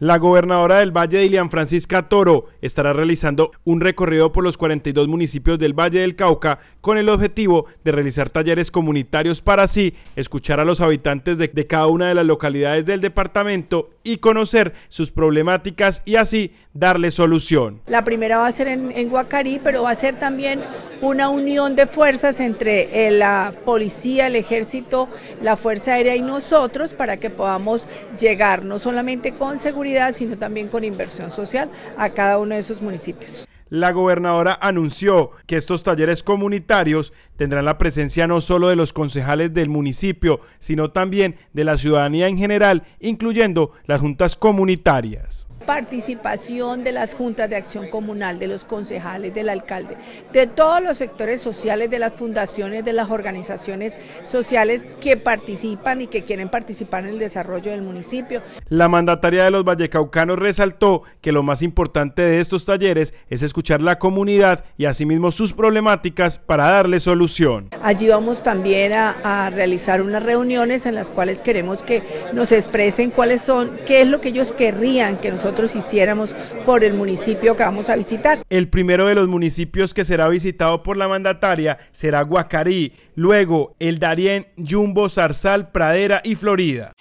La gobernadora del Valle de Ilian, Francisca Toro, estará realizando un recorrido por los 42 municipios del Valle del Cauca con el objetivo de realizar talleres comunitarios para así escuchar a los habitantes de, cada una de las localidades del departamento y conocer sus problemáticas y así darle solución. La primera va a ser en, en Guacarí, pero va a ser también una unión de fuerzas entre eh, la policía, el ejército, la Fuerza Aérea y nosotros para que podamos llegar no solamente con seguridad, sino también con inversión social a cada uno de esos municipios. La gobernadora anunció que estos talleres comunitarios tendrán la presencia no solo de los concejales del municipio, sino también de la ciudadanía en general, incluyendo las juntas comunitarias participación de las juntas de acción comunal, de los concejales, del alcalde, de todos los sectores sociales, de las fundaciones, de las organizaciones sociales que participan y que quieren participar en el desarrollo del municipio. La mandataria de los vallecaucanos resaltó que lo más importante de estos talleres es escuchar la comunidad y asimismo sus problemáticas para darle solución. Allí vamos también a, realizar unas reuniones en las cuales queremos que nos expresen cuáles son, qué es lo que ellos querrían que nosotros hiciéramos por el municipio que vamos a visitar. El primero de los municipios que será visitado por la mandataria será Guacarí, luego el Darién, Jumbo, Zarzal, Pradera y Florida.